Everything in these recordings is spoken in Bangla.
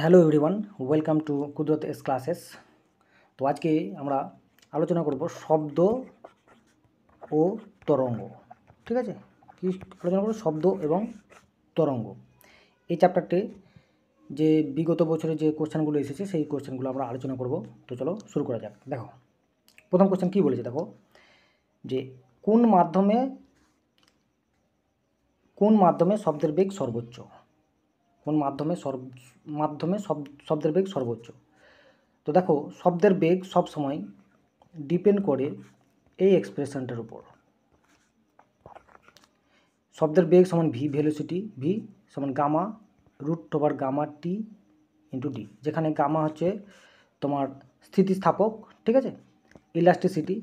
hello everyone welcome to Kudrat S classes তো আজকে আমরা আলোচনা করব শব্দ ও তরঙ্গ ঠিক আছে কি আলোচনা করব শব্দ এবং তরঙ্গ এই চ্যাপ্টারটি যে বিগত বছরে যে কোশ্চেনগুলো এসেছে সেই কোশ্চেনগুলো আমরা আলোচনা করব তো চলো শুরু করা যাক দেখো প্রথম কোশ্চেন কী বলেছে দেখো যে কোন মাধ্যমে কোন মাধ্যমে শব্দের বেগ সর্বোচ্চ কোন মাধ্যমে সর্ব মাধ্যমে শব্দের বেগ সর্বোচ্চ তো দেখো শব্দের বেগ সব সময় ডিপেন্ড করে এই এক্সপ্রেশনটার উপর শব্দের বেগ সমান ভি ভেলোসিটি ভি সমান gamma root over gamma t into d যেখানে গামা হচ্ছে তোমার স্থিতিস্থাপক ঠিক আছে ইলাস্টিসিটি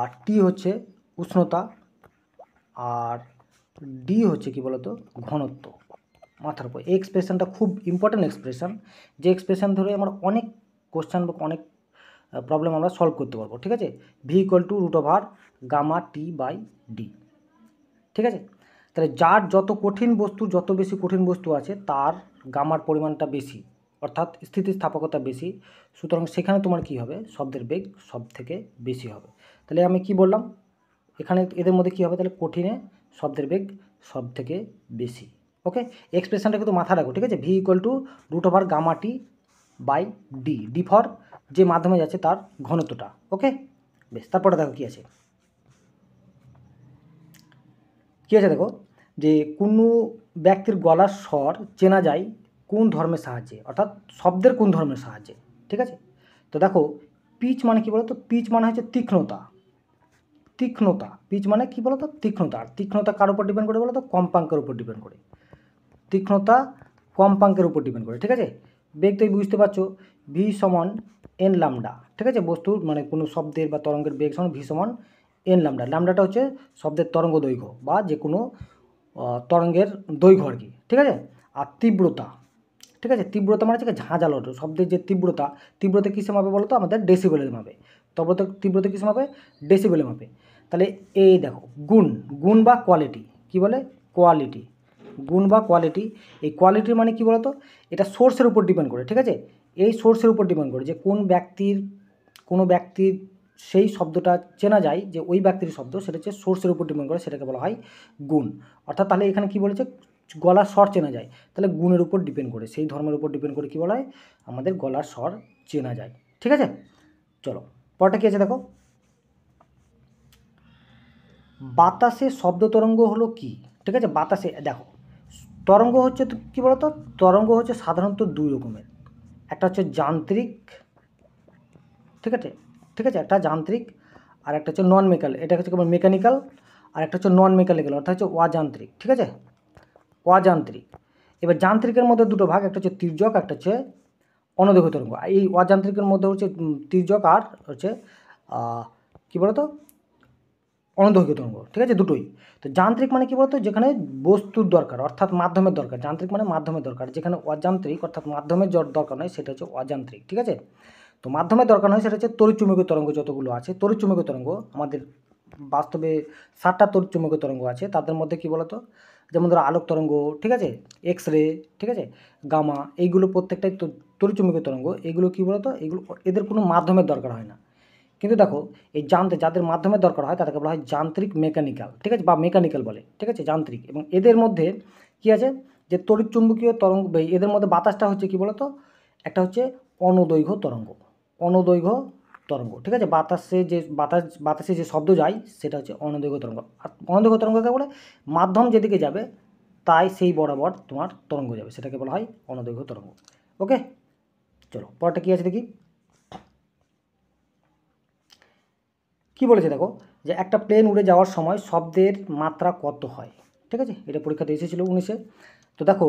আর টি হচ্ছে উষ্ণতা আর ডি হচ্ছে কি বলতো ঘনত্ব মাথার উপর এই এক্সপ্রেশনটা খুব ইম্পর্ট্যান্ট এক্সপ্রেশন যে এক্সপ্রেশন ধরে আমরা অনেক কোশ্চেন বা অনেক প্রবলেম আমরা সলভ করতে পারবো ঠিক আছে v equal to root over gamma T by d ঠিক আছে তাহলে যার যত কঠিন বস্তু যত বেশি কঠিন বস্তু আছে তার গামার পরিমাণটা বেশি অর্থাৎ স্থিতিস্থাপকতা বেশি সুতরাং সেখানে তোমার কি হবে শব্দের বেগ সব থেকে বেশি হবে তাহলে আমি কি বললাম এখানে এদের মধ্যে কি হবে তাহলে কঠিনে শব্দের বেগ সব থেকে বেশি ওকে এক্সপ্রেশনটা কিন্তু মাথা রাখো ঠিক আছে v equal to root over gamma t by d d for যে মাধ্যমে যাচ্ছে তার ঘনত্বটা ওকে বেশ তারপরে দেখো কী আছে কী আছে দেখো যে কোনো ব্যক্তির গলার স্বর চেনা যায় কোন ধর্মের সাহায্যে অর্থাৎ শব্দের কোন ধর্মের সাহায্যে ঠিক আছে তো দেখো পিচ মানে কী বলো তো পিচ মানে হচ্ছে তীক্ষ্ণতা তীক্ষ্ণতা পিচ মানে কী বলো তো তীক্ষ্ণতা আর তীক্ষ্ণতা কার উপর ডিপেন্ড করে বলো তো কম্পাঙ্কের উপর ডিপেন্ড করে তীক্ষ্ণতা কম্পাঙ্কের উপর ডিপেন্ড করে ঠিক আছে বেগ তুমি বুঝতে পারছো ভি সমান এন লামডা ঠিক আছে বস্তুর মানে কোনো শব্দের বা তরঙ্গের বেগ সমান ভি সমান এন লামডা লামডাটা হচ্ছে শব্দের তরঙ্গ দৈর্ঘ্য বা যে কোনো তরঙ্গের দৈর্ঘ্য আর কি ঠিক আছে আর তীব্রতা ঠিক আছে তীব্রতা মানে হচ্ছে ঝাঁঝালো শব্দের যে তীব্রতা তীব্রতা কিসে মাপে বলো তো আমাদের ডেসিবেলের মাপে তীব্রতা তীব্রতা কিসে মাপে ডেসিবেলের মাপে তাহলে এই দেখো গুণ গুণ বা কোয়ালিটি কি বলে কোয়ালিটি গুণ বা কোয়ালিটি এই কোয়ালিটির মানে কী বলতো এটা সোর্সের উপর ডিপেন্ড করে ঠিক আছে এই সোর্সের উপর ডিপেন্ড করে যে কোন ব্যক্তির কোনো ব্যক্তির সেই শব্দটা চেনা যায় যে ওই ব্যক্তির শব্দ সেটা হচ্ছে সোর্সের উপর ডিপেন্ড করে সেটাকে বলা হয় গুণ অর্থাৎ তাহলে এখানে কি বলেছে গলার স্বর চেনা যায় তাহলে গুণের উপর ডিপেন্ড করে সেই ধর্মের উপর ডিপেন্ড করে কী বলা হয় আমাদের গলার স্বর চেনা যায় ঠিক আছে চলো পরটা কী আছে দেখো বাতাসে শব্দ তরঙ্গ হলো কি ঠিক আছে বাতাসে দেখো তরঙ্গ হচ্ছে কী বলতো তরঙ্গ হচ্ছে সাধারণত দুই রকমের একটা হচ্ছে যান্ত্রিক ঠিক আছে ঠিক আছে একটা যান্ত্রিক আর একটা হচ্ছে নন মেকাল এটা হচ্ছে মেকানিক্যাল আর একটা হচ্ছে নন মেকানিক্যাল অর্থাৎ হচ্ছে অযান্ত্রিক ঠিক আছে অযান্ত্রিক এবার যান্ত্রিকের মধ্যে দুটো ভাগ একটা হচ্ছে তির্যক একটা হচ্ছে অনদেহ তরঙ্গ এই অযান্ত্রিকের মধ্যে হচ্ছে তির্যক আর হচ্ছে কী বলতো অনদৈর্ঘ্য তরঙ্গ ঠিক আছে দুটোই তো যান্ত্রিক মানে কী বলতো যেখানে বস্তুর দরকার অর্থাৎ মাধ্যমের দরকার যান্ত্রিক মানে মাধ্যমের দরকার যেখানে অযান্ত্রিক অর্থাৎ মাধ্যমের জ দরকার নয় সেটা হচ্ছে অযান্ত্রিক ঠিক আছে তো মাধ্যমের দরকার হয় সেটা হচ্ছে তরিচুম্বকীয় তরঙ্গ যতগুলো আছে তরিচুম্বকীয় তরঙ্গ আমাদের বাস্তবে ষাটটা তরিচুম্বকীয় তরঙ্গ আছে তাদের মধ্যে কী বলতো যেমন ধরো আলোক তরঙ্গ ঠিক আছে এক্স রে ঠিক আছে গামা এইগুলো প্রত্যেকটাই তরিচুম্বকীয় তরঙ্গ এগুলো কী বলতো এগুলো এদের কোনো মাধ্যমের দরকার হয় না কিন্তু দেখো এই যান্ত্রিক যাদের মাধ্যমে দরকার হয় তাদেরকে বলা হয় যান্ত্রিক মেকানিক্যাল ঠিক আছে বা মেকানিক্যাল বলে ঠিক আছে যান্ত্রিক এবং এদের মধ্যে কি আছে যে তড়িৎ চুম্বকীয় তরঙ্গ এদের মধ্যে বাতাসটা হচ্ছে কি বলতো একটা হচ্ছে অনদৈর্ঘ্য তরঙ্গ অনদৈর্ঘ্য তরঙ্গ ঠিক আছে বাতাসে যে বাতাস বাতাসে যে শব্দ যায় সেটা হচ্ছে অনদৈর্ঘ্য তরঙ্গ আর অনদৈর্ঘ্য তরঙ্গকে বলে মাধ্যম যেদিকে যাবে তাই সেই বরাবর তোমার তরঙ্গ যাবে সেটাকে বলা হয় অনদৈর্ঘ্য তরঙ্গ ওকে চলো পরটা কী আছে দেখি কি বলেছে দেখো যে একটা প্লেন উড়ে যাওয়ার সময় শব্দের মাত্রা কত হয় ঠিক আছে এটা পরীক্ষাতে এসেছিলো উনিশে তো দেখো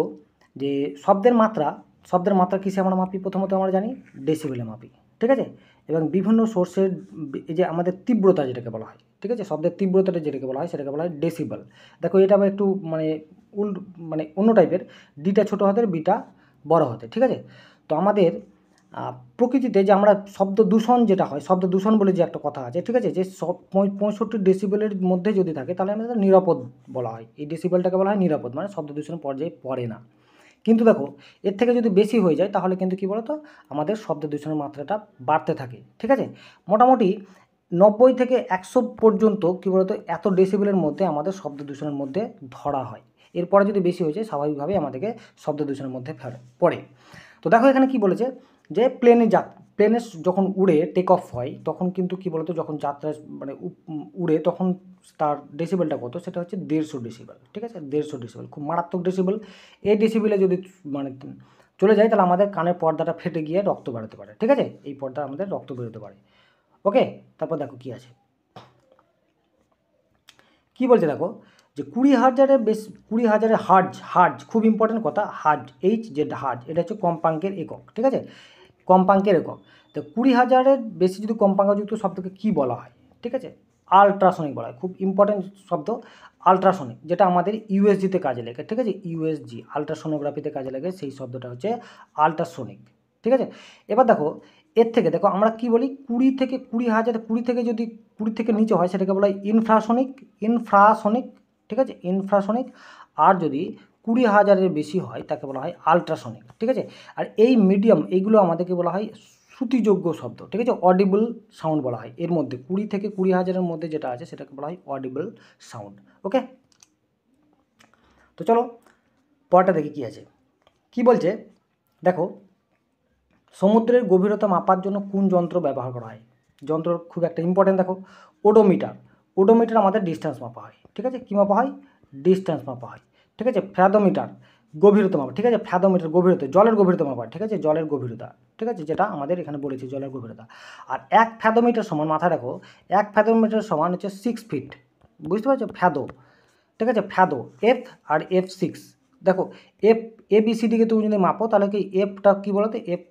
যে শব্দের মাত্রা শব্দের মাত্রা কিসে আমরা মাপি প্রথমত আমরা জানি ডেসিবেলে মাপি ঠিক আছে এবং বিভিন্ন সোর্সের এই যে আমাদের তীব্রতা যেটাকে বলা হয় ঠিক আছে শব্দের তীব্রতাটা যেটাকে বলা হয় সেটাকে বলা হয় ডেসিবেল দেখো এটা আবার একটু মানে উল মানে অন্য টাইপের ডিটা ছোটো হাতের বিটা বড় হতে ঠিক আছে তো আমাদের প্রকৃতিতে যে আমরা শব্দ দূষণ যেটা হয় শব্দ দূষণ বলে যে একটা কথা আছে ঠিক আছে যে সব পঁয়ষট্টি ডেসিবেলের মধ্যে যদি থাকে তাহলে আমাদের নিরাপদ বলা হয় এই ডেসিবেলটাকে বলা হয় নিরাপদ মানে শব্দ দূষণ পর্যায়ে পড়ে না কিন্তু দেখো এর থেকে যদি বেশি হয়ে যায় তাহলে কিন্তু কী বলতো আমাদের শব্দ দূষণের মাত্রাটা বাড়তে থাকে ঠিক আছে মোটামুটি নব্বই থেকে একশো পর্যন্ত কী বলতো এত ডেসিবেলের মধ্যে আমাদের শব্দ দূষণের মধ্যে ধরা হয় এরপরে যদি বেশি হয়ে যায় স্বাভাবিকভাবেই আমাদেরকে শব্দ দূষণের মধ্যে পড়ে তো দেখো এখানে কি বলেছে যে প্লেনে যাত প্লেনে যখন উড়ে টেক অফ হয় তখন কিন্তু কি বলতো যখন যাত্রা মানে উড়ে তখন তার ডেসিবেলটা কত সেটা হচ্ছে দেড়শো ডেসিবেল ঠিক আছে দেড়শো ডেসিবেল খুব মারাত্মক ডেসিবেল এই ডেসিবেলে যদি মানে চলে যায় তাহলে আমাদের কানের পর্দাটা ফেটে গিয়ে রক্ত বেরোতে পারে ঠিক আছে এই পর্দা আমাদের রক্ত বেরোতে পারে ওকে তারপর দেখো কি আছে কি বলছে দেখো যে কুড়ি হাজারের বেশ কুড়ি হাজারের হার্জ হার্জ খুব ইম্পর্টেন্ট কথা হার্জ এইচ যে হার্জ এটা হচ্ছে কম্পাঙ্কের একক ঠিক আছে কম্পাঙ্কের একক তো কুড়ি হাজারের বেশি যদি কম্পাঙ্কযুক্ত শব্দকে কি বলা হয় ঠিক আছে আলট্রাসনিক বলা হয় খুব ইম্পর্টেন্ট শব্দ আলট্রাসনিক যেটা আমাদের ইউএসজিতে কাজে লাগে ঠিক আছে ইউএসজি আলট্রাসোনোগ্রাফিতে কাজে লাগে সেই শব্দটা হচ্ছে আলট্রাসনিক ঠিক আছে এবার দেখো এর থেকে দেখো আমরা কি বলি কুড়ি থেকে কুড়ি হাজার কুড়ি থেকে যদি কুড়ি থেকে নিচে হয় সেটাকে বলা হয় ইনফ্রাসনিক ইনফ্রাসনিক ঠিক আছে ইনফ্রাসনিক আর যদি কুড়ি হাজারের বেশি হয় তাকে বলা হয় আলট্রাসনিক ঠিক আছে আর এই মিডিয়াম এইগুলো আমাদেরকে বলা হয় শ্রুতিযোগ্য শব্দ ঠিক আছে অডিবল সাউন্ড বলা হয় এর মধ্যে কুড়ি থেকে কুড়ি হাজারের মধ্যে যেটা আছে সেটাকে বলা হয় অডিবল সাউন্ড ওকে তো চলো পরটা দেখি কী আছে কি বলছে দেখো সমুদ্রের গভীরতা মাপার জন্য কোন যন্ত্র ব্যবহার করা হয় যন্ত্র খুব একটা ইম্পর্টেন্ট দেখো ওডোমিটার ওডোমিটার আমাদের ডিস্ট্যান্স মাপা হয় ঠিক আছে কী মাপা হয় ডিস্ট্যান্স মাপা হয় ঠিক আছে ফ্যাদোমিটার গভীরতা মাপা ঠিক আছে ফ্যাদোমিটার গভীরতা জলের গভীরতা মাপা ঠিক আছে জলের গভীরতা ঠিক আছে যেটা আমাদের এখানে বলেছি জলের গভীরতা আর এক ফ্যাদোমিটার সমান মাথা রাখো এক ফ্যাদোমিটার সমান হচ্ছে সিক্স ফিট বুঝতে পারছো ফ্যাদো ঠিক আছে ফ্যাদো এফ আর এফ সিক্স দেখো এফ এবিসিডিকে তুমি যদি মাপো তাহলে কি এফটা কী বলতো এফ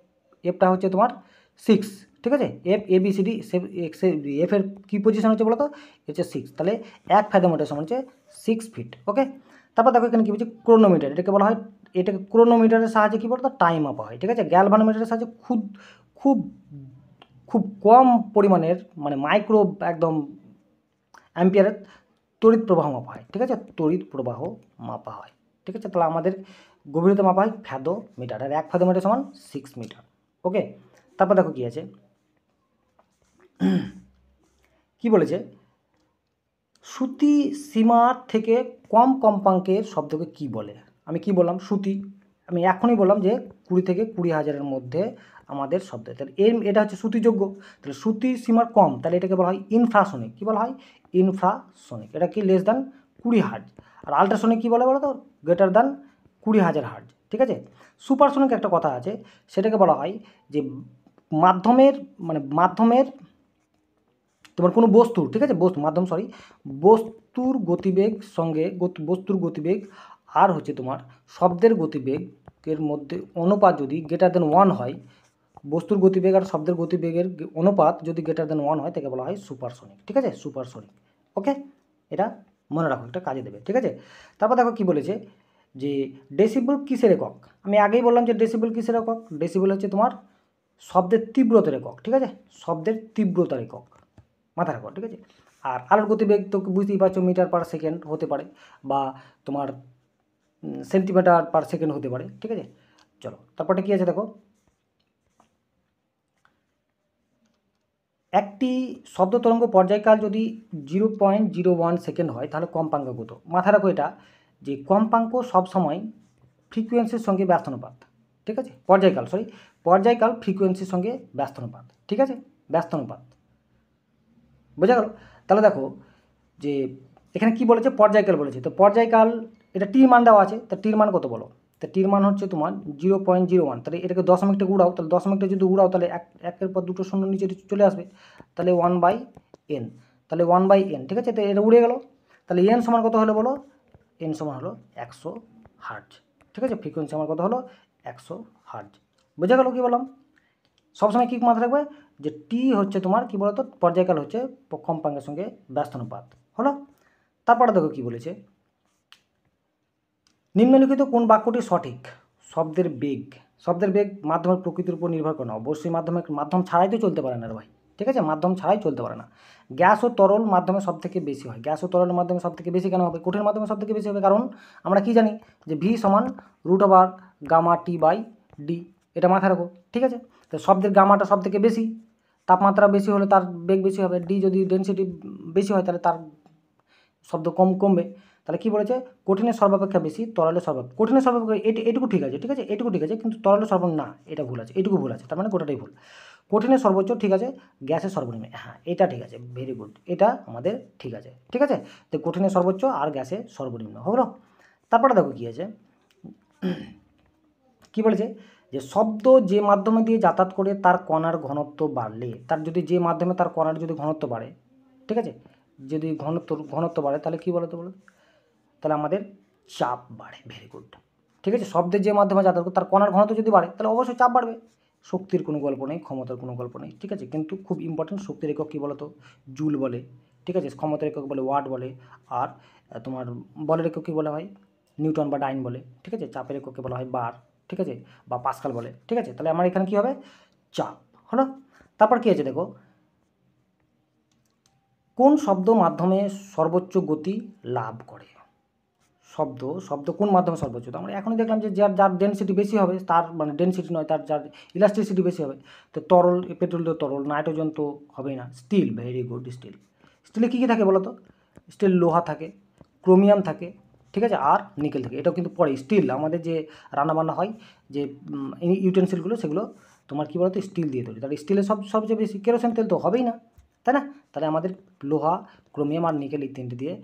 এফটা হচ্ছে তোমার সিক্স ঠিক আছে এফ এবিসিডি এক্স এফের কী পজিশন হচ্ছে বলতো হচ্ছে সিক্স তাহলে এক ফ্যাদোমিটার সমান হচ্ছে সিক্স ফিট ওকে তারপর দেখো এখানে কী বলছে ক্রোনোমিটার এটাকে বলা হয় এটাকে ক্রোনোমিটারের সাহায্যে কী বলতো টাইম মাপা হয় ঠিক আছে গ্যালভানোমিটারের সাহায্যে খুব খুব খুব কম পরিমাণের মানে মাইক্রো একদম অ্যাম্পিয়ারের তড়িৎ প্রবাহ মাপা হয় ঠিক আছে তড়িৎ প্রবাহ মাপা হয় ঠিক আছে তাহলে আমাদের গভীরতা মাপা হয় ফ্যাদো মিটার আর এক ফ্যাদো মিটার সমান সিক্স মিটার ওকে তারপর দেখো কী আছে কি বলেছে শ্রুতি সীমার থেকে কম কম্পাঙ্কের শব্দকে কি বলে আমি কি বললাম শ্রুতি আমি এখনই বললাম যে কুড়ি থেকে কুড়ি হাজারের মধ্যে আমাদের শব্দ তাহলে এর এটা হচ্ছে শ্রুতিযোগ্য তাহলে শ্রুতি সীমার কম তাহলে এটাকে বলা হয় ইনফ্রাসনিক কী বলা হয় ইনফ্রাসনিক এটা কি লেস দ্যান কুড়ি হার্জ আর আলট্রাসনিক কী বলে বলো তো গ্রেটার দ্যান কুড়ি হাজার হার্জ ঠিক আছে সুপারসনিক একটা কথা আছে সেটাকে বলা হয় যে মাধ্যমের মানে মাধ্যমের তোমার কোনো বস্তুর ঠিক আছে বস্তু মাধ্যম সরি বস্তুর গতিবেগ সঙ্গে বস্তুর গতিবেগ আর হচ্ছে তোমার শব্দের গতিবেগের মধ্যে অনুপাত যদি গ্রেটার দেন ওয়ান হয় বস্তুর গতিবেগ আর শব্দের গতিবেগের অনুপাত যদি গ্রেটার দেন ওয়ান হয় তাকে বলা হয় সুপারসনিক ঠিক আছে সুপারসনিক ওকে এটা মনে রাখো একটা কাজে দেবে ঠিক আছে তারপর দেখো কি বলেছে যে ডেসিবল কিসের একক আমি আগেই বললাম যে ডেসিবল কিসের একক ডেসিবল হচ্ছে তোমার শব্দের তীব্রতার একক ঠিক আছে শব্দের তীব্রতার একক মাথায় রাখো ঠিক আছে আর আলোর গতিবেগ তো বুঝতেই পারছো মিটার পার সেকেন্ড হতে পারে বা তোমার সেন্টিমিটার পার সেকেন্ড হতে পারে ঠিক আছে চলো তারপরটা কী আছে দেখো একটি শব্দ তরঙ্গ পর্যায়কাল যদি zero point zero one second হয় তাহলে কম্পাঙ্ক কত মাথায় রাখো এটা যে কম্পাঙ্ক সবসময় ফ্রিকুয়েন্সির সঙ্গে ব্যস্তানুপাত ঠিক আছে পর্যায়কাল সরি পর্যায়কাল ফ্রিকুয়েন্সির সঙ্গে ব্যস্তানুপাত ঠিক আছে ব্যস্তানুপাত বোঝা গেল তাহলে দেখো যে এখানে কি বলেছে পর্যায়কাল বলেছে তো পর্যায়কাল এটা টির মান দেওয়া আছে তা টির মান কত বলো তা টির মান হচ্ছে তোমার জিরো পয়েন্ট জিরো ওয়ান তাহলে এটাকে দশমিকটা উড়াও তাহলে দশমিকটা যদি উড়াও তাহলে এক একের পর দুটো শূন্য নিচে চলে আসবে তাহলে ওয়ান বাই এন তাহলে ওয়ান বাই এন ঠিক আছে তো এটা উড়ে গেল তাহলে এন সমান কত হলো বলো এন সমান হলো একশো হার্জ ঠিক আছে ফ্রিকোয়েন্সি আমার কত হলো একশো হার্জ বোঝা গেল কী বললাম সবসময় কী মাথায় রাখবে যে টি হচ্ছে তোমার কী বলতো পর্যায়কাল হচ্ছে কম্পাঙ্কের সঙ্গে ব্যস্ত অনুপাত হলো তারপরে দেখো কী বলেছে নিম্নলিখিত কোন বাক্যটি সঠিক শব্দের বেগ শব্দের বেগ মাধ্যমের প্রকৃতির উপর নির্ভর করে না অবশ্যই মাধ্যমে মাধ্যম ছাড়াই তো চলতে পারে না ভাই ঠিক আছে মাধ্যম ছাড়াই চলতে পারে না গ্যাস ও তরল মাধ্যমে সব থেকে বেশি হয় গ্যাস ও তরলের মাধ্যমে সব থেকে বেশি কেন হবে কঠিন মাধ্যমে সব থেকে বেশি হবে কারণ আমরা কি জানি যে ভি সমান root over gamma T by D এটা মাথায় রাখো ঠিক আছে তো শব্দের গামাটা সব থেকে বেশি তাপমাত্রা বেশি হলে তার বেগ বেশি হবে ডি যদি ডেন্সিটি বেশি হয় তাহলে তার শব্দ কম কমবে তাহলে কী বলেছে কঠিনের সর্বাপেক্ষা বেশি তরলের সর্বাপ কঠিনের সর্বাপেক্ষা এটি এটুকু ঠিক আছে ঠিক আছে এটুকু ঠিক আছে কিন্তু তরলের সর্ব না এটা ভুল আছে এটুকু ভুল আছে তার মানে গোটাটাই ভুল কঠিনের সর্বোচ্চ ঠিক আছে গ্যাসের সর্বনিম্ন হ্যাঁ এটা ঠিক আছে ভেরি গুড এটা আমাদের ঠিক আছে ঠিক আছে তো কঠিনের সর্বোচ্চ আর গ্যাসের সর্বনিম্ন হলো তারপরে দেখো কী আছে কী বলেছে যে শব্দ যে মাধ্যমে দিয়ে যাতায়াত করে তার কণার ঘনত্ব বাড়লে তার যদি যে মাধ্যমে তার কণার যদি ঘনত্ব বাড়ে ঠিক আছে যদি ঘনত্ব ঘনত্ব বাড়ে তাহলে কী বলতো বলো তাহলে আমাদের চাপ বাড়ে ভেরি গুড ঠিক আছে শব্দের যে মাধ্যমে যাতায়াত করে তার কণার ঘনত্ব যদি বাড়ে তাহলে অবশ্যই চাপ বাড়বে শক্তির কোনো গল্প নেই ক্ষমতার কোনো গল্প নেই ঠিক আছে কিন্তু খুব ইম্পর্টেন্ট শক্তির একক কী বলতো জুল বলে ঠিক আছে ক্ষমতার একক বলে ওয়ার্ড বলে আর তোমার বলের একক কী বলা হয় নিউটন বা ডাইন বলে ঠিক আছে চাপের এককে বলা হয় বার ঠিক আছে বা পাস্কাল বলে ঠিক আছে তাহলে আমার এখানে কি হবে চাপ হলো তারপর কি আছে দেখো কোন শব্দ মাধ্যমে সর্বোচ্চ গতি লাভ করে শব্দ শব্দ কোন মাধ্যমে সর্বোচ্চ তো আমরা এখনই দেখলাম যে যার যার ডেন্সিটি বেশি হবে তার মানে ডেন্সিটি নয় তার যার ইলাস্ট্রিসিটি বেশি হবে তো তরল পেট্রোল তো তরল নাইট্রোজেন তো হবেই না স্টিল ভেরি গুড স্টিল স্টিলে কী কী থাকে বলো তো স্টিল লোহা থাকে ক্রোমিয়াম থাকে ঠিক আছে আর নিকেল থেকে এটাও কিন্তু পরে স্টিল আমাদের যে রান্নাবান্না হয় যে ইউটেন্সিলগুলো সেগুলো তোমার কী বলতো স্টিল দিয়ে তৈরি তাহলে স্টিলের সব সবচেয়ে বেশি কেরোসিন তেল তো হবেই না তাই না তাহলে আমাদের লোহা ক্রোমিয়াম আর নিকেল এই তিনটে দিয়ে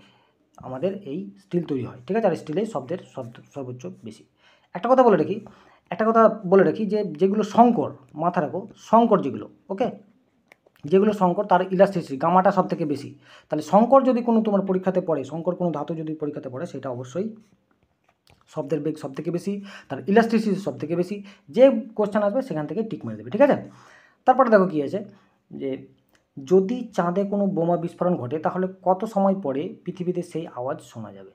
আমাদের এই স্টিল তৈরি হয় ঠিক আছে আর স্টিলে শব্দের সর্বোচ্চ বেশি একটা কথা বলে রাখি একটা কথা বলে রাখি যে যেগুলো শঙ্কর মাথা রাখো শঙ্কর যেগুলো ওকে যেগুলো শঙ্কর তার ইলাস্টিসিটি গামাটা সব থেকে বেশি তাহলে শঙ্কর যদি কোনো তোমার পরীক্ষাতে পড়ে শঙ্কর কোনো ধাতু যদি পরীক্ষাতে পড়ে সেটা অবশ্যই শব্দের বেগ সব থেকে বেশি তার ইলাস্টিসিটি সব থেকে বেশি যে কোশ্চেন আসবে সেখান থেকে টিক মেরে দেবে ঠিক আছে তারপরে দেখো কী আছে যে যদি চাঁদে কোনো বোমা বিস্ফোরণ ঘটে তাহলে কত সময় পরে পৃথিবীতে সেই আওয়াজ শোনা যাবে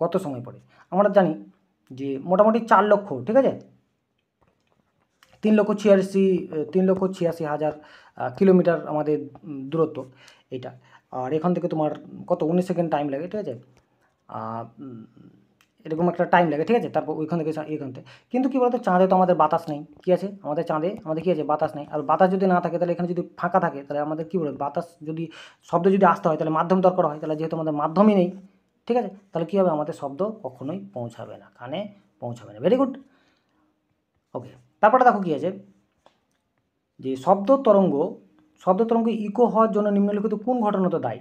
কত সময় পরে আমরা জানি যে মোটামুটি চার লক্ষ ঠিক আছে তিন লক্ষ ছিয়াশি তিন লক্ষ ছিয়াশি হাজার কিলোমিটার আমাদের দূরত্ব এটা আর এখান থেকে তোমার কত উনিশ সেকেন্ড টাইম লাগে ঠিক আছে এরকম একটা টাইম লাগে ঠিক আছে তারপর ওইখান থেকে এখান থেকে কিন্তু কী বলতো চাঁদে তো আমাদের বাতাস নেই কী আছে আমাদের চাঁদে আমাদের কী আছে বাতাস নেই আর বাতাস যদি না থাকে তাহলে এখানে যদি ফাঁকা থাকে তাহলে আমাদের কী বলবো বাতাস যদি শব্দ যদি আসতে হয় তাহলে মাধ্যম দরকার হয় তাহলে যেহেতু আমাদের মাধ্যমই নেই ঠিক আছে তাহলে কী হবে আমাদের শব্দ কখনোই পৌঁছাবে না কানে পৌঁছাবে না ভেরি গুড ওকে তারপরে দেখো কী আছে যে শব্দ তরঙ্গ শব্দ তরঙ্গ ইকো হওয়ার জন্য নিম্নলিখিত কোন ঘটনা তো দায়ী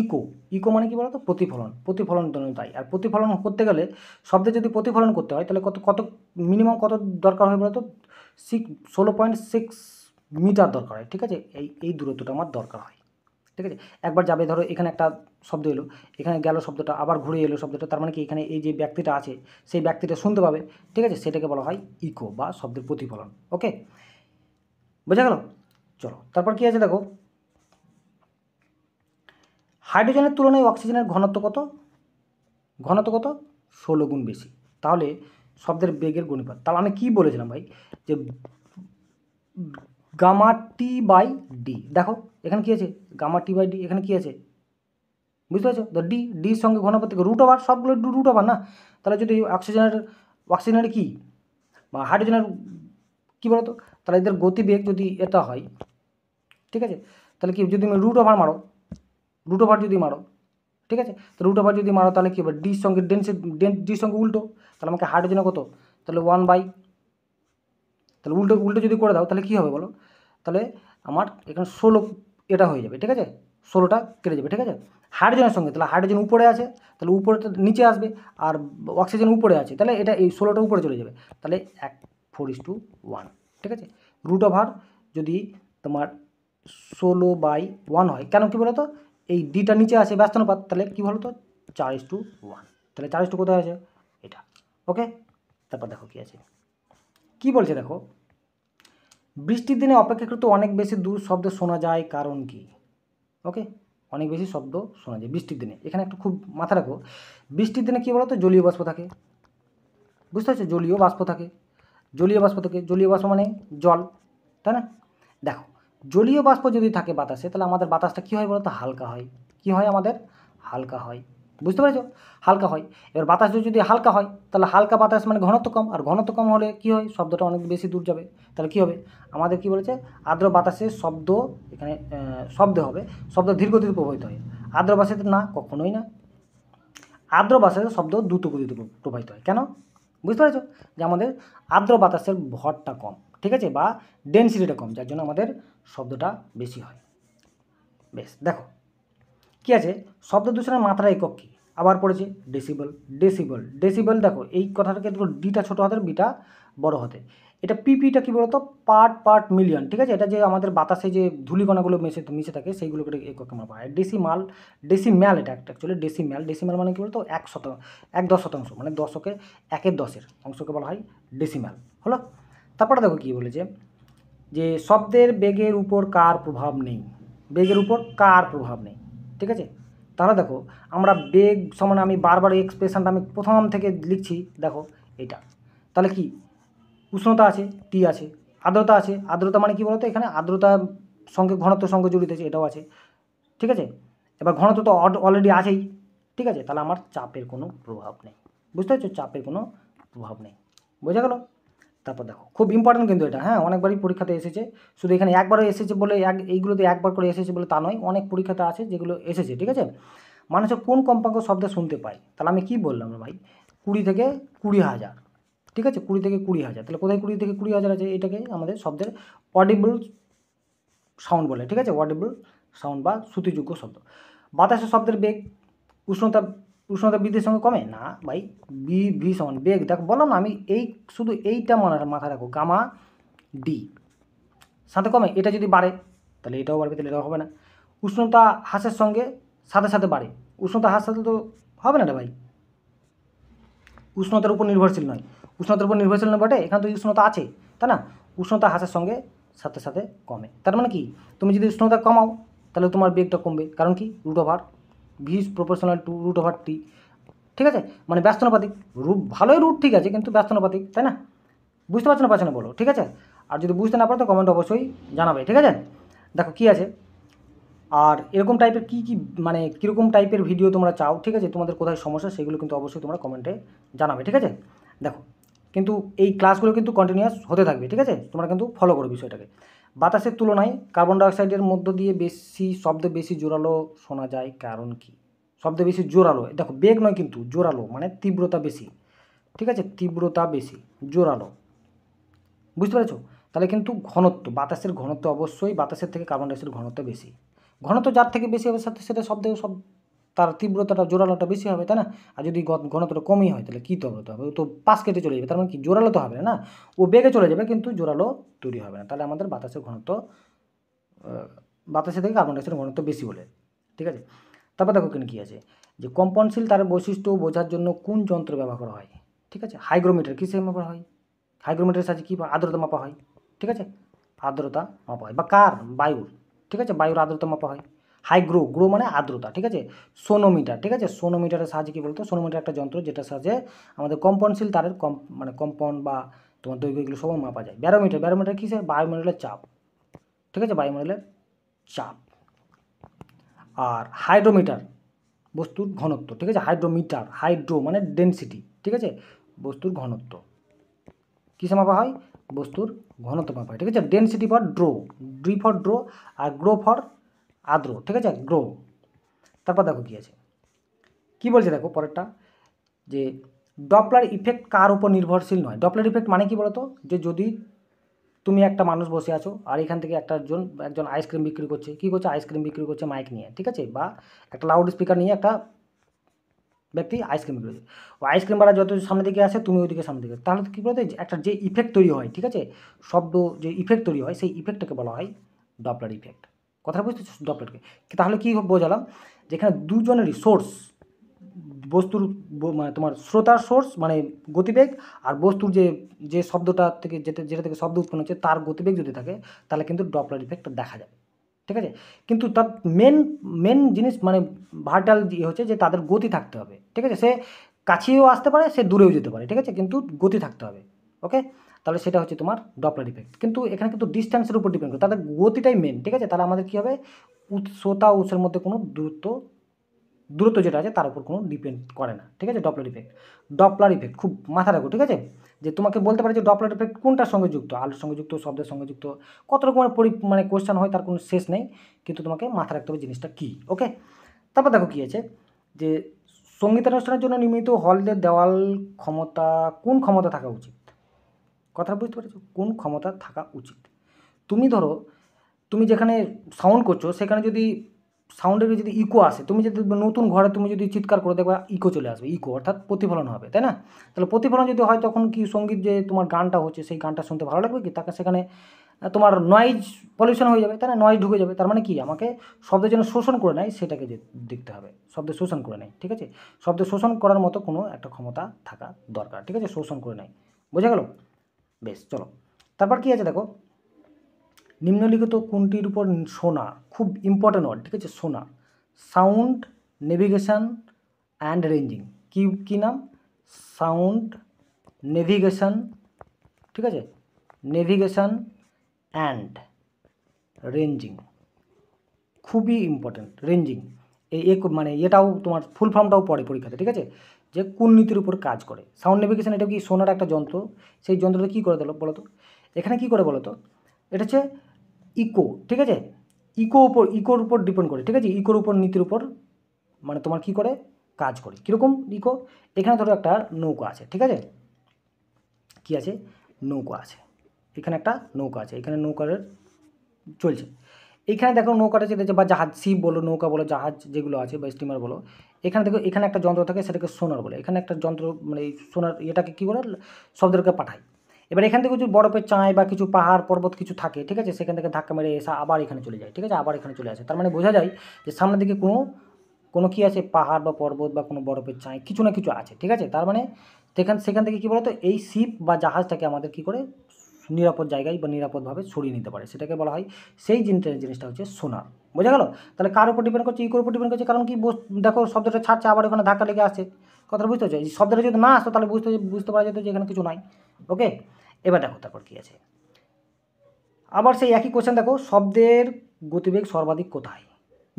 ইকো ইকো মানে কি বলতো প্রতিফলন প্রতিফলন দায়ী আর প্রতিফলন করতে গেলে শব্দে যদি প্রতিফলন করতে হয় তাহলে কত কত মিনিমাম কত দরকার হয় বলতো সিক্স ষোলো পয়েন্ট সিক্স মিটার দরকার হয় ঠিক আছে এই এই দূরত্বটা আমার দরকার হয় ঠিক আছে একবার যাবে ধরো এখানে একটা শব্দ এলো এখানে গেল শব্দটা আবার ঘুরে এলো শব্দটা তার মানে কি এখানে এই যে ব্যক্তিটা আছে সেই ব্যক্তিটা শুনতে পাবে ঠিক আছে সেটাকে বলা হয় ইকো বা শব্দের প্রতিফলন ওকে বোঝা গেল চলো তারপর কি আছে দেখো হাইড্রোজেনের তুলনায় অক্সিজেনের ঘনত্ব কত ঘনত্ব কত ষোলো গুণ বেশি তাহলে শব্দের বেগের গুণিপাত তাহলে আমি কি বলেছিলাম ভাই যে গামা টি বাই ডি দেখো এখানে কী আছে গামা টি বাই ডি এখানে কী আছে বুঝতে পারছো তো ডি ডির সঙ্গে ঘনপথ থেকে রুট ওভার সবগুলো রুট ওভার না তাহলে যদি অক্সিজেনের অক্সিজেনের কী বা হাইড্রোজেনের কী বলতো তাহলে এদের গতিবেগ যদি এটা হয় ঠিক আছে তাহলে কি যদি তুমি রুট ওভার মারো রুট ওভার যদি মারো ঠিক আছে তো রুট ওভার যদি মারো তাহলে কী হবে ডির সঙ্গে ডেন্সি ডির সঙ্গে উল্টো তাহলে আমাকে হাইড্রোজেনে কত তাহলে ওয়ান বাই তাহলে উল্টো উল্টো যদি করে দাও তাহলে কী হবে বলো তাহলে আমার এখানে ষোলো এটা হয়ে যাবে ঠিক আছে ষোলোটা কেটে যাবে ঠিক আছে হাইড্রোজেনের সঙ্গে তাহলে হাইড্রোজেন উপরে আছে তাহলে উপরে তো নিচে আসবে আর অক্সিজেন উপরে আছে তাহলে এটা এই ষোলোটা উপরে চলে যাবে তাহলে এক ফোর ইস টু ওয়ান ঠিক আছে রুট ওভার যদি তোমার ষোলো বাই ওয়ান হয় কেন কী বলো তো এই ডিটা নিচে আছে ব্যস্তানুপাত তাহলে কী বলো তো চার ইস টু ওয়ান তাহলে চার ইস টু কোথায় আছে এটা ওকে তারপর দেখো কী আছে কী বলছে দেখো বৃষ্টির দিনে অপেক্ষাকৃত অনেক বেশি দূর শব্দ শোনা যায় কারণ কি ওকে অনেক বেশি শব্দ শোনা যায় বৃষ্টির দিনে এখানে একটু খুব মাথা রাখো বৃষ্টির দিনে কী বলতো জলীয় বাষ্প থাকে বুঝতে পারছো জলীয় বাষ্প থাকে জলীয় বাষ্প থাকে জলীয় বাষ্প মানে জল তাই না দেখো জলীয় বাষ্প যদি থাকে বাতাসে তাহলে আমাদের বাতাসটা কী হয় বলতো হালকা হয় কী হয় আমাদের হালকা হয় বুঝতে পেরেছো হালকা হয় এবার বাতাস যদি হালকা হয় তাহলে হালকা বাতাস মানে ঘনত্ব কম আর ঘনত্ব কম হলে কি হয় শব্দটা অনেক বেশি দূর যাবে তাহলে কি হবে আমাদের কি বলেছে আর্দ্র বাতাসে শব্দ এখানে শব্দ হবে শব্দ ধীরগতিতে প্রবাহিত হয় আর্দ্র বাসাতে না কখনোই না আর্দ্র বাতাসে শব্দ দ্রুত গতিতে প্রবাহিত হয় কেন বুঝতে পেরেছো যে আমাদের আর্দ্র বাতাসের ভরটা কম ঠিক আছে বা ডেন্সিটিটা কম যার জন্য আমাদের শব্দটা বেশি হয় বেশ দেখো কী আছে শব্দ দূষণের মাত্রা একক কী আবার পড়েছে ডেসিবল ডেসিবল ডেসিবল দেখো এই কথাটাকে দেখো ডিটা ছোটো হাতের বিটা বড় হাতে এটা পিপিটা কী বলতো পার্ট পার্ট মিলিয়ন ঠিক আছে এটা যে আমাদের বাতাসে যে ধুলিকণাগুলো মেশে মিশে থাকে সেইগুলোকে এককে মাপা হয় ডেসিমাল ডেসিম্যাল এটা একটা অ্যাকচুয়ালি ডেসিম্যাল ডেসিম্যাল মানে কী বলতো এক শত এক দশ শতাংশ মানে দশকে একের দশের অংশকে বলা হয় ডেসিম্যাল হলো তারপরে দেখো কী বলেছে যে শব্দের বেগের উপর কার প্রভাব নেই বেগের উপর কার প্রভাব নেই ঠিক আছে তাহলে দেখো আমরা বেগ সমানে আমি বারবার এক্সপ্রেশনটা আমি প্রথম থেকে লিখছি দেখো এটা তাহলে কি উষ্ণতা আছে টি আছে আর্দ্রতা আছে আর্দ্রতা মানে কি বলতো এখানে আর্দ্রতা সঙ্গে ঘনত্ব সঙ্গে জড়িত আছে এটাও আছে ঠিক আছে এবার ঘনত্ব তো অলরেডি আছেই ঠিক আছে তাহলে আমার চাপের কোনো প্রভাব নেই বুঝতে পারছো চাপের কোনো প্রভাব নেই বোঝা গেলো তারপর দেখো খুব ইম্পর্টেন্ট কিন্তু এটা হ্যাঁ অনেকবারই পরীক্ষাতে এসেছে শুধু এখানে একবারও এসেছে বলে এক এইগুলোতে একবার করে এসেছে বলে তা নয় অনেক পরীক্ষাতে আছে যেগুলো এসেছে ঠিক আছে মানুষ কোন কম্পাঙ্ক শব্দ শুনতে পায় তাহলে আমি কি বললাম ভাই কুড়ি থেকে কুড়ি হাজার ঠিক আছে কুড়ি থেকে কুড়ি হাজার তাহলে কোথায় কুড়ি থেকে কুড়ি হাজার আছে এটাকে আমাদের শব্দের অডিবল সাউন্ড বলে ঠিক আছে অডিবল সাউন্ড বা শ্রুতিযোগ্য শব্দ বাতাসের শব্দের বেগ উষ্ণতা উষ্ণতা বৃদ্ধির সঙ্গে কমে না ভাই বি ভি সমান বেগ দেখ বলো না আমি এই শুধু এইটা মনে মাথায় রাখো গামা ডি সাথে কমে এটা যদি বাড়ে তাহলে এটাও বাড়বে তাহলে এটাও হবে না উষ্ণতা হ্রাসের সঙ্গে সাথে সাথে বাড়ে উষ্ণতা হ্রাস সাথে তো হবে না রে ভাই উষ্ণতার উপর নির্ভরশীল নয় উষ্ণতার উপর নির্ভরশীল নয় বটে এখানে তো উষ্ণতা আছে তাই না উষ্ণতা হ্রাসের সঙ্গে সাথে সাথে কমে তার মানে কি তুমি যদি উষ্ণতা কমাও তাহলে তোমার বেগটা কমবে কারণ কি root over V is proportional to root over T ঠিক আছে মানে ব্যস্তানুপাতিক রুট ভালোই রুট ঠিক আছে কিন্তু ব্যস্তানুপাতিক তাই না বুঝতে পারছো না পারছো না বলো ঠিক আছে আর যদি বুঝতে না পারো তো কমেন্ট অবশ্যই জানাবে ঠিক আছে দেখো কী আছে আর এরকম টাইপের কী কী মানে কীরকম টাইপের ভিডিও তোমরা চাও ঠিক আছে তোমাদের কোথায় সমস্যা সেগুলো কিন্তু অবশ্যই তোমরা কমেন্টে জানাবে ঠিক আছে দেখো কিন্তু এই ক্লাসগুলো কিন্তু কন্টিনিউয়াস হতে থাকবে ঠিক আছে তোমরা কিন্তু ফলো করো বিষয়টাকে বাতাসের তুলনায় কার্বন ডাইঅক্সাইডের মধ্য দিয়ে বেশি শব্দ বেশি জোরালো শোনা যায় কারণ কি শব্দ বেশি জোরালো দেখো বেগ নয় কিন্তু জোরালো মানে তীব্রতা বেশি ঠিক আছে তীব্রতা বেশি জোরালো বুঝতে পেরেছো তাহলে কিন্তু ঘনত্ব বাতাসের ঘনত্ব অবশ্যই বাতাসের থেকে কার্বন ডাইঅক্সাইড ঘনত্ব বেশি ঘনত্ব যার থেকে বেশি হবে সাথে সেটা শব্দ শব্দ তার তীব্রতাটা জোরালোটা বেশি হবে তাই না আর যদি ঘনত্বটা কমই হয় তাহলে কী তীব্রতা হবে তো পাশ কেটে চলে যাবে তার মানে কি জোরালো তো হবে না ও বেগে চলে যাবে কিন্তু জোরালো তৈরি হবে না তাহলে আমাদের বাতাসের ঘনত্ব বাতাসে থেকে কার্বন ডাইঅক্সাইডের ঘনত্ব বেশি হলে ঠিক আছে তারপর দেখো কেন কী আছে যে কম্পনশীল তার বৈশিষ্ট্য বোঝার জন্য কোন যন্ত্র ব্যবহার করা হয় ঠিক আছে হাইগ্রোমিটার সেই মাপা হয় হাইগ্রোমিটারের সাহায্যে কী আর্দ্রতা মাপা হয় ঠিক আছে আর্দ্রতা মাপা হয় বা কার বায়ুর ঠিক আছে বায়ুর আর্দ্রতা মাপা হয় হাইগ্রো গ্রো মানে আর্দ্রতা ঠিক আছে সোনোমিটার ঠিক আছে সোনোমিটারের সাহায্যে কী বলতো সোনোমিটার একটা যন্ত্র যেটার সাহায্যে আমাদের কম্পনশীল তারের কম মানে কম্পন বা তোমার দৈর্ঘ্যগুলো সব মাপা যায় ব্যারোমিটার ব্যারোমিটার কী স্যার চাপ ঠিক আছে বায়ুমন্ডলের চাপ আর হাইড্রোমিটার বস্তুর ঘনত্ব ঠিক আছে হাইড্রোমিটার হাইড্রো মানে ডেন্সিটি ঠিক আছে বস্তুর ঘনত্ব কিসে মাপা হয় বস্তুর ঘনত্ব মাপা হয় ঠিক আছে ডেন্সিটি ফর ড্রো ডি ফর ড্রো আর গ্রো ফর আদ্র ঠিক আছে গ্রো তারপর দেখো কী আছে কি বলছে দেখো পরেরটা যে ডপলার ইফেক্ট কার উপর নির্ভরশীল নয় ডপলার ইফেক্ট মানে কি বলতো যে যদি তুমি একটা মানুষ বসে আছো আর এখান থেকে একটা জন একজন আইসক্রিম বিক্রি করছে কী করছে আইসক্রিম বিক্রি করছে মাইক নিয়ে ঠিক আছে বা একটা লাউড স্পিকার নিয়ে একটা ব্যক্তি আইসক্রিম বিক্রি করছে ও আইসক্রিম যত সামনে দিকে আসে তুমি ওইদিকে সামনে দিকে তাহলে কী বলতো একটা যে ইফেক্ট তৈরি হয় ঠিক আছে শব্দ যে ইফেক্ট তৈরি হয় সেই ইফেক্টটাকে বলা হয় ডপলার ইফেক্ট কথাটা বুঝতে ডপলেটকে তাহলে কী বোঝালাম যেখানে দুজনেরই সোর্স বস্তুর মানে তোমার শ্রোতার সোর্স মানে গতিবেগ আর বস্তুর যে যে শব্দটা থেকে যেটা যেটা থেকে শব্দ উৎপন্ন হচ্ছে তার গতিবেগ যদি থাকে তাহলে কিন্তু ডপলার ইফেক্টটা দেখা যাবে ঠিক আছে কিন্তু তার মেন মেন জিনিস মানে ভার্টাল যে ইয়ে হচ্ছে যে তাদের গতি থাকতে হবে ঠিক আছে সে কাছেও আসতে পারে সে দূরেও যেতে পারে ঠিক আছে কিন্তু গতি থাকতে হবে ওকে তাহলে সেটা হচ্ছে তোমার ডপলার ইফেক্ট কিন্তু এখানে কিন্তু ডিস্ট্যান্সের উপর ডিপেন্ড করে তাদের গতিটাই মেন ঠিক আছে তাহলে আমাদের কী হবে উৎসতা উৎসের মধ্যে কোনো দূরত্ব দূরত্ব যেটা আছে তার উপর কোনো ডিপেন্ড করে না ঠিক আছে ডপলার ইফেক্ট ডপলার ইফেক্ট খুব মাথা রাখো ঠিক আছে যে তোমাকে বলতে পারে যে ডপলার ইফেক্ট কোনটার সঙ্গে যুক্ত আলোর সঙ্গে যুক্ত শব্দের সঙ্গে যুক্ত কত রকমের পরি মানে কোয়েশ্চেন হয় তার কোনো শেষ নেই কিন্তু তোমাকে মাথা রাখতে হবে জিনিসটা কী ওকে তারপর দেখো কী আছে যে সঙ্গীতানুষ্ঠানের জন্য নির্মিত হলদের দেওয়াল ক্ষমতা কোন ক্ষমতা থাকা উচিত কথা বুঝতে পেরেছো কোন ক্ষমতা থাকা উচিত তুমি ধরো তুমি যেখানে সাউন্ড করছো সেখানে যদি সাউন্ডের যদি ইকো আসে তুমি যদি নতুন ঘরে তুমি যদি চিৎকার করে দেখবে ইকো চলে আসবে ইকো অর্থাৎ প্রতিফলন হবে তাই না তাহলে প্রতিফলন যদি হয় তখন কি সঙ্গীত যে তোমার গানটা হচ্ছে সেই গানটা শুনতে ভালো লাগবে কি তাকে সেখানে তোমার নয়েজ পলিউশন হয়ে যাবে তাই না নয়েজ ঢুকে যাবে তার মানে কি আমাকে শব্দের যেন শোষণ করে নেয় সেটাকে দেখতে হবে শব্দে শোষণ করে নেয় ঠিক আছে শব্দে শোষণ করার মতো কোনো একটা ক্ষমতা থাকা দরকার ঠিক আছে শোষণ করে নেয় বোঝা গেল বেশ চলো তারপর কী আছে দেখো নিম্নলিখিত কোনটির উপর সোনা খুব ইম্পর্ট্যান্ট ওয়ার্ড ঠিক আছে সোনা সাউন্ড নেভিগেশান অ্যান্ড রেঞ্জিং কি কি নাম সাউন্ড নেভিগেশান ঠিক আছে নেভিগেশান অ্যান্ড রেঞ্জিং খুবই ইম্পর্টেন্ট রেঞ্জিং এ মানে এটাও তোমার ফুল ফর্মটাও পড়ে পরীক্ষাতে ঠিক আছে যে কোন নীতির উপর কাজ করে সাউন্ড নেভিগেশান এটা কি সোনার একটা যন্ত্র সেই যন্ত্রটা কী করে দিল বলতো এখানে কি করে বলতো এটা হচ্ছে ইকো ঠিক আছে ইকো উপর ইকোর উপর ডিপেন্ড করে ঠিক আছে ইকোর উপর নীতির উপর মানে তোমার কি করে কাজ করে কীরকম ইকো এখানে ধরো একটা নৌকা আছে ঠিক আছে কি আছে নৌকা আছে এখানে একটা নৌকা আছে এখানে নৌকার চলছে এখানে দেখো নৌকাটা যেটা বা জাহাজ সিপ বলো নৌকা বলো জাহাজ যেগুলো আছে বা স্টিমার বলো এখানে দেখো এখানে একটা যন্ত্র থাকে সেটাকে সোনার বলে এখানে একটা যন্ত্র মানে এই সোনার এটাকে কী করে শব্দকে পাঠায় এবার এখান থেকে কিছু বরফের চাঁই বা কিছু পাহাড় পর্বত কিছু থাকে ঠিক আছে সেখান থেকে ধাক্কা মেরে এসে আবার এখানে চলে যায় ঠিক আছে আবার এখানে চলে আসে তার মানে বোঝা যায় যে সামনের দিকে কোনো কোনো কী আছে পাহাড় বা পর্বত বা কোনো বরফের চাঁই কিছু না কিছু আছে ঠিক আছে তার মানে সেখান সেখান থেকে কী বলতো এই শিপ বা জাহাজটাকে আমাদের কী করে নিরাপদ জায়গায় বা নিরাপদভাবে সরিয়ে নিতে পারে সেটাকে বলা হয় সেই জিনিসটা জিনিসটা হচ্ছে সোনার বোঝা গেল তাহলে কার উপর ডিপেন্ড করছে ইকোর উপর ডিপেন্ড করছে কারণ কি দেখো শব্দটা ছাড়ছে আবার ওখানে ধাক্কা লেগে আসছে কথাটা বুঝতে পারছো শব্দটা যদি না আসতো তাহলে বুঝতে বুঝতে পারা যেত যে এখানে কিছু নাই ওকে এবার দেখো তারপর কী আছে আবার সেই একই কোয়েশ্চেন দেখো শব্দের গতিবেগ সর্বাধিক কোথায়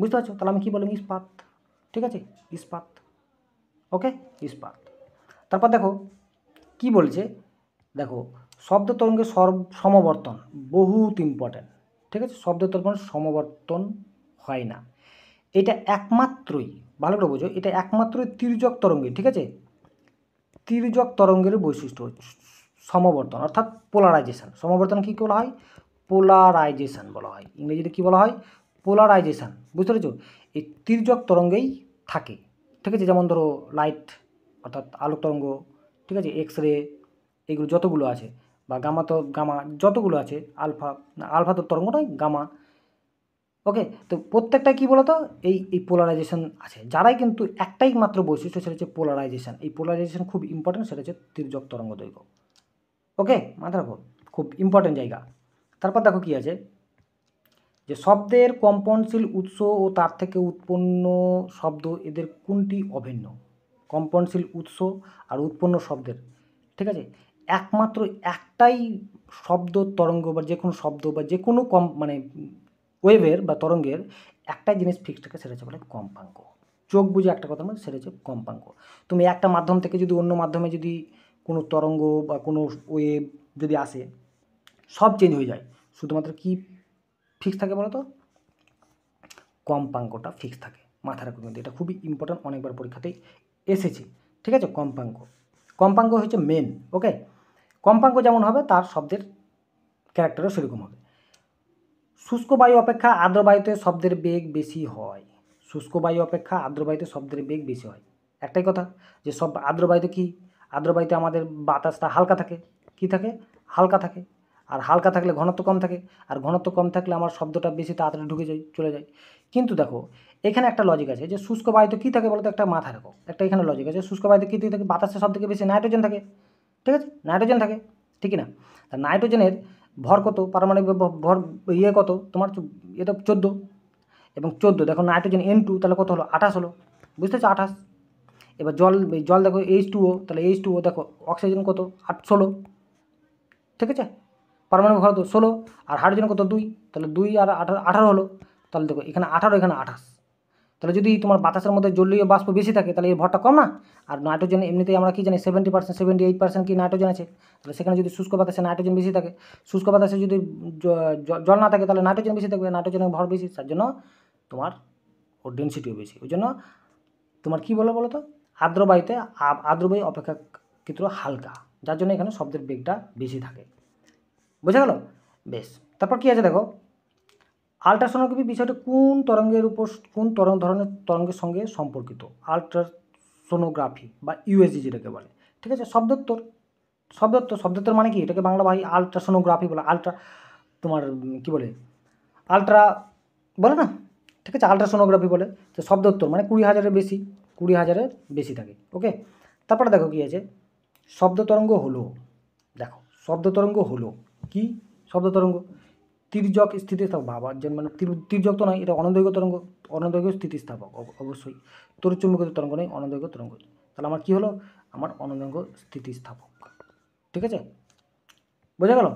বুঝতে পারছো তাহলে আমি কী বললাম ইস্পাত ঠিক আছে ইস্পাত ওকে ইস্পাত তারপর দেখো কি বলছে দেখো শব্দ তরঙ্গের সর্ব সমবর্তন বহুত ইম্পর্ট্যান্ট ঠিক আছে শব্দ তরঙ্গের সমবর্তন হয় না এটা একমাত্রই ভালো করে বোঝো এটা একমাত্রই তির্যক তরঙ্গে ঠিক আছে তির্যক তরঙ্গের বৈশিষ্ট্য সমবর্তন অর্থাৎ পোলারাইজেশান সমবর্তন কী বলা হয় পোলারাইজেশান বলা হয় ইংরেজিতে কী বলা হয় পোলারাইজেশান বুঝতে পেরেছ এই তির্যক তরঙ্গেই থাকে ঠিক আছে যেমন ধরো লাইট অর্থাৎ আলোক তরঙ্গ ঠিক আছে এক্স রে এগুলো যতগুলো আছে বা গামা তো গামা যতগুলো আছে আলফা আলফা তো তরঙ্গ নয় গামা ওকে তো প্রত্যেকটা কী বলতো এই এই পোলারাইজেশন আছে যারাই কিন্তু একটাই মাত্র বৈশিষ্ট্য সেটা হচ্ছে পোলারাইজেশন এই পোলারাইজেশন খুব ইম্পর্টেন্ট সেটা হচ্ছে তির্যক তরঙ্গ দৈর্ঘ্য ওকে মাথা রাখো খুব ইম্পর্টেন্ট জায়গা তারপর দেখো কী আছে যে শব্দের কম্পনশীল উৎস ও তার থেকে উৎপন্ন শব্দ এদের কোনটি অভিন্ন কম্পনশীল উৎস আর উৎপন্ন শব্দের ঠিক আছে একমাত্র একটাই শব্দ তরঙ্গ বা যে কোনো শব্দ বা যে কোনো কম মানে ওয়েভের বা তরঙ্গের একটাই জিনিস ফিক্সড থাকে সেটা হচ্ছে বলে কম্পাঙ্ক চোখ বুঝে একটা কথা মানে সেটা হচ্ছে কম্পাঙ্ক তুমি একটা মাধ্যম থেকে যদি অন্য মাধ্যমে যদি কোনো তরঙ্গ বা কোনো ওয়েভ যদি আসে সব চেঞ্জ হয়ে যায় শুধুমাত্র কি ফিক্স থাকে বলো তো কম্পাঙ্কটা ফিক্স থাকে মাথা রাখুন কিন্তু এটা খুবই ইম্পর্ট্যান্ট অনেকবার পরীক্ষাতেই এসেছে ঠিক আছে কম্পাঙ্ক কম্পাঙ্ক হচ্ছে মেন ওকে কম্পাঙ্ক যেমন হবে তার শব্দের ক্যারেক্টারও সেরকম হবে শুষ্ক বায়ু অপেক্ষা আর্দ্রবায়ুতে শব্দের বেগ বেশি হয় শুষ্ক বায়ু অপেক্ষা আর্দ্রবায়ুতে শব্দের বেগ বেশি হয় একটাই কথা যে সব আর্দ্রবায়ুতে কি কী আমাদের বাতাসটা হালকা থাকে কি থাকে হালকা থাকে আর হালকা থাকলে ঘনত্ব কম থাকে আর ঘনত্ব কম থাকলে আমার শব্দটা বেশি তাড়াতাড়ি ঢুকে যায় চলে যায় কিন্তু দেখো এখানে একটা লজিক আছে যে শুষ্ক বায়ুতে কী থাকে বলতো একটা মাথা রাখো একটা এখানে লজিক আছে শুষ্ক বায়ুতে কী থাকে বাতাসের সব থেকে বেশি নাইট্রোজেন থাকে ঠিক আছে নাইট্রোজেন থাকে ঠিক না তা নাইট্রোজেনের ভর কত পারমাণবিক ভর ইয়ে কত তোমার এটা ইয়ে চোদ্দো এবং চোদ্দো দেখো নাইট্রোজেন এন টু তাহলে কত হলো আঠাশ হলো বুঝতে পারছো আঠাশ এবার জল জল দেখো এইচ টু ও তাহলে এইচ টু ও দেখো অক্সিজেন কত আট ষোলো ঠিক আছে পারমাণবিক ভর তো ষোলো আর হাইড্রোজেন কত দুই তাহলে দুই আর আঠারো আঠারো হলো তাহলে দেখো এখানে আঠারো এখানে আঠাশ তাহলে যদি তোমার বাতাসের মধ্যে জলীয় বাষ্প বেশি থাকে তাহলে এর ভরটা কম না আর নাইট্রোজেন এমনিতেই আমরা কি জানি seventy percent seventy eight percent কি নাইট্রোজেন আছে তাহলে সেখানে যদি শুষ্ক বাতাসে নাইট্রোজেন বেশি থাকে শুষ্ক বাতাসে যদি জল না থাকে তাহলে নাইট্রোজেন বেশি থাকবে নাইট্রোজেনের ভর বেশি তার জন্য তোমার ওর ডেন্সিটিও বেশি ওই জন্য তোমার কী বলো বলো তো আর্দ্রবায়ুতে বায়ুতে আর্দ্র বায়ু অপেক্ষাকৃত হালকা যার জন্য এখানে শব্দের বেগটা বেশি থাকে বোঝা গেল বেশ তারপর কী আছে দেখো আল্ট্রাসোনোগ্রাফি বিষয়টা কোন তরঙ্গের উপর কোন তরঙ্গ ধরনের তরঙ্গের সঙ্গে সম্পর্কিত আল্ট্রাসোনোগ্রাফি বা ইউএসজি যেটাকে বলে ঠিক আছে শব্দোত্তর শব্দোত্তর শব্দোত্তর মানে কি এটাকে বাংলা ভাই আলট্রাসোনোগ্রাফি বলে আল্ট্রা তোমার কি বলে আল্ট্রা বলে না ঠিক আছে আল্ট্রাসোনোগ্রাফি বলে যে শব্দোত্তর মানে কুড়ি হাজারের বেশি কুড়ি হাজারের বেশি থাকে ওকে তারপরে দেখো কী আছে শব্দ তরঙ্গ হলো দেখো শব্দ তরঙ্গ হলো কি শব্দ তরঙ্গ তির্যক স্থিতিস্থাপক ভাবার জন্য মানে তীর্যক তো নয় এটা অনদৈর্ঘ্য তরঙ্গ অনদৈর্ঘ্য স্থিতিস্থাপক অবশ্যই তরুচুম্বকিত তরঙ্গ নেই অনদৈর্ঘ্য তরঙ্গ তাহলে আমার কী হলো আমার অনদৈর্ঘ্য স্থিতিস্থাপক ঠিক আছে বোঝা গেল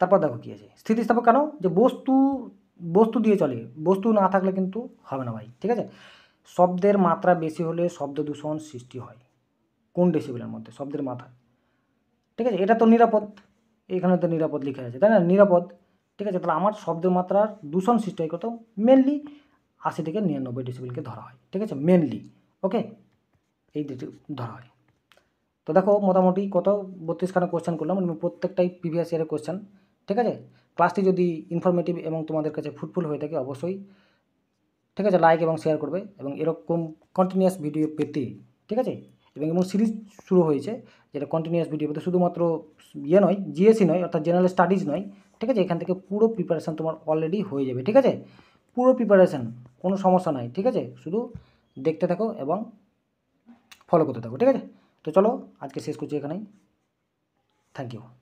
তারপর দেখো কী আছে স্থিতিস্থাপক কেন যে বস্তু বস্তু দিয়ে চলে বস্তু না থাকলে কিন্তু হবে না ভাই ঠিক আছে শব্দের মাত্রা বেশি হলে শব্দ দূষণ সৃষ্টি হয় কোন ডেসিবিলের মধ্যে শব্দের মাথা ঠিক আছে এটা তো নিরাপদ এখানে তো নিরাপদ লিখে আছে তাই না নিরাপদ ঠিক আছে তাহলে আমার শব্দের মাত্রার দূষণ সৃষ্টি হয় কত মেনলি আশি থেকে নিরানব্বই ডিসিবিলকে ধরা হয় ঠিক আছে মেনলি ওকে এই দুটি ধরা হয় তো দেখো মোটামুটি কত বত্রিশখানা কোশ্চেন করলাম মানে প্রত্যেকটাই প্রিভিয়াস ইয়ারের কোশ্চেন ঠিক আছে ক্লাসটি যদি ইনফরমেটিভ এবং তোমাদের কাছে ফুটফুল হয়ে থাকে অবশ্যই ঠিক আছে লাইক এবং শেয়ার করবে এবং এরকম কন্টিনিউয়াস ভিডিও পেতে ঠিক আছে এবং এবং সিরিজ শুরু হয়েছে যেটা কন্টিনিউয়াস ভিডিও পেতে শুধুমাত্র ইয়ে নয় জিএসি নয় অর্থাৎ জেনারেল স্টাডিজ নয় ঠিক আছে এখান থেকে পুরো প্রিপারেশান তোমার অলরেডি হয়ে যাবে ঠিক আছে পুরো প্রিপারেশান কোনো সমস্যা নাই ঠিক আছে শুধু দেখতে থাকো এবং ফলো করতে থাকো ঠিক আছে তো চলো আজকে শেষ করছি এখানেই থ্যাংক ইউ